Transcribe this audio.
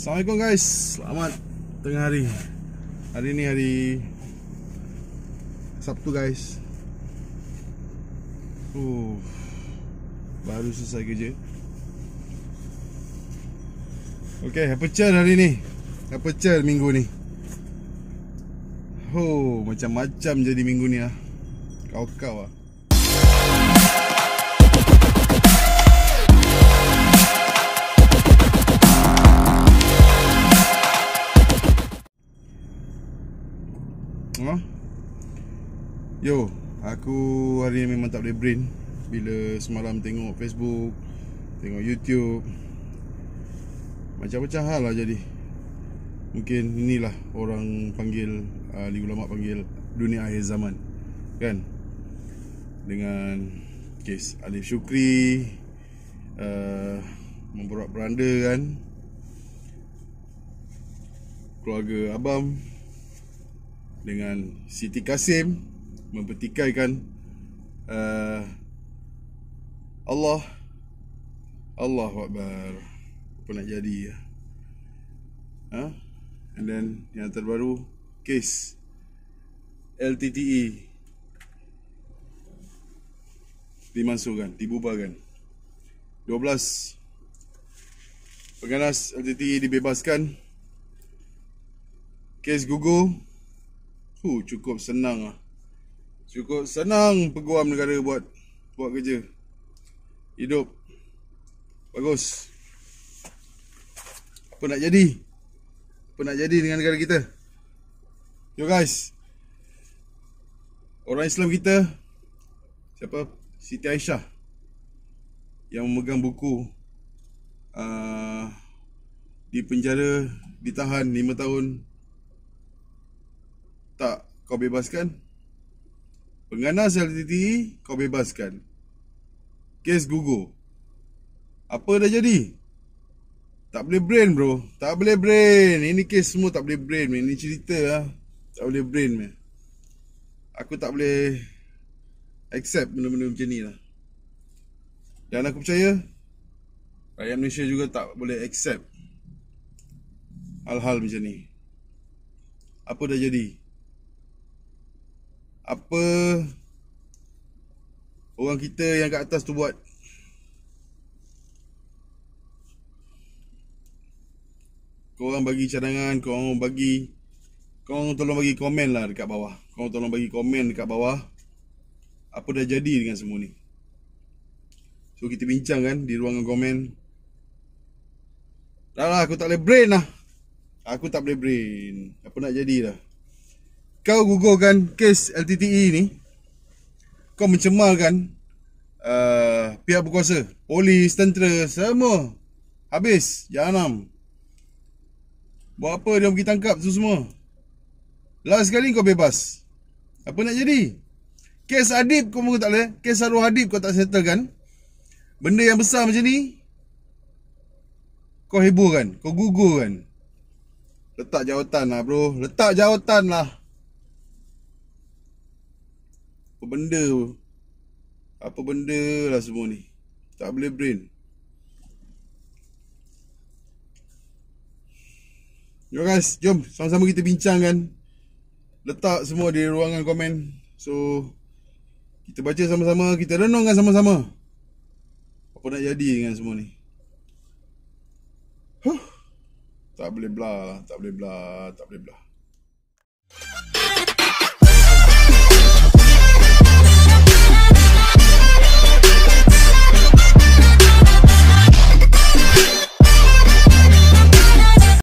Assalamualaikum guys Selamat tengah hari Hari ni hari Sabtu guys uh, Baru selesai kerja Okay, aperture hari ni Aperture minggu ni Oh, macam-macam jadi minggu ni lah Kau-kau lah Yo, aku hari ni memang tak boleh brain Bila semalam tengok Facebook Tengok YouTube Macam-macam hal lah jadi Mungkin inilah orang panggil Ahli ulama' panggil dunia akhir zaman Kan? Dengan kes Alif Syukri uh, ah, Memperuat peranda kan? Keluarga Abam Dengan Siti Kasim mempertikaikan uh, Allah Allah Akbar apa nak jadi ya huh? Ha? and then yang terbaru kes LTTE dimansuhkan dibubarkan 12 pengganas LTTE dibebaskan kes Google Huh, cukup senang lah. Cukup senang peguam negara buat buat kerja. Hidup bagus. Apa nak jadi? Apa nak jadi dengan negara kita? Yo guys. Orang Islam kita siapa? Siti Aisyah yang memegang buku uh, di penjara ditahan 5 tahun tak kau bebaskan Pengganas LTTE kau bebaskan Kes Google Apa dah jadi? Tak boleh brain bro Tak boleh brain Ini kes semua tak boleh brain man. Ini cerita lah Tak boleh brain man. Aku tak boleh Accept benda-benda macam ni lah Dan aku percaya Rakyat Malaysia juga tak boleh accept Hal-hal macam ni Apa dah jadi? apa orang kita yang kat atas tu buat korang bagi cadangan korang bagi korang tolong bagi komen lah dekat bawah korang tolong bagi komen dekat bawah apa dah jadi dengan semua ni so kita bincang kan di ruangan komen dah lah aku tak boleh brain lah aku tak boleh brain apa nak jadi lah kau gugurkan kes LTTE ni kau mencemarkan uh, pihak berkuasa polis tentera semua habis jahanam buat apa dia pergi tangkap tu semua last kali kau bebas apa nak jadi kes adib kau mungkin tak boleh kes arwah adib kau tak settle kan benda yang besar macam ni kau hiburkan kau gugurkan letak jawatan lah bro letak jawatan lah apa benda apa benda lah semua ni tak boleh brain Yo guys, jom sama-sama kita bincangkan. Letak semua di ruangan komen. So kita baca sama-sama, kita renungkan sama-sama. Apa nak jadi dengan semua ni? Huh. Tak boleh blah, tak boleh blah, tak boleh blah.